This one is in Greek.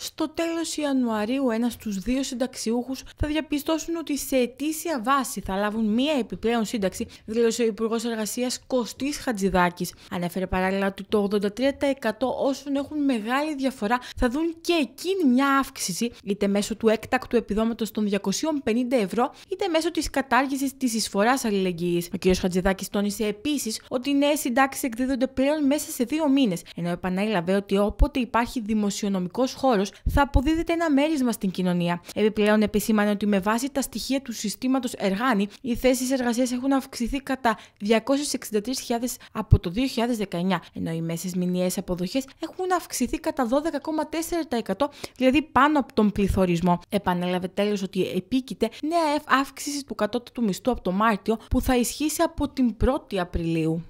στο τέλος Ιανουαρίου ένας στους δύο συνταξιούχους θα διαπιστώσουν ότι σε αιτήσια βάση θα λάβουν μία επιπλέον σύνταξη, δήλωσε ο Υπουργός Εργασίας Κωστής Χατζηδάκης. Ανέφερε παράλληλα ότι το 83% όσων έχουν μεγάλη διαφορά θα δουν και εκείνη μια αύξηση, είτε μέσω του έκτακτου επιδόματος των 250 ευρώ, είτε μέσω της κατάργησης της εισφοράς αλληλεγγύης. Ο κ. Χατζηδάκης τόνισε επίσης ότι οι νέες συντάξεις εκδίδονται πλέον μέσα σε δύο μήνες, ενώ επανέλαβε ότι όποτε υπάρχει δημοσιονομικός χώρος, θα αποδίδεται ένα μέρισμα στην κοινωνία. Επιπλέον, επισήμανε ότι με βάση τα στοιχεία του συστήματος Εργάνη, οι θέσεις εργασίας έχουν αυξηθεί κατά 263.000 από το 2019, ενώ οι μέσες μηνιαίες αποδοχές έχουν αυξηθεί κατά 12,4%, δηλαδή πάνω από τον πληθωρισμό. Επανέλαβε τέλος ότι επίκειται νέα αύξηση του κατώτατου μισθού από το Μάρτιο που θα ισχύσει από την 1η Απριλίου.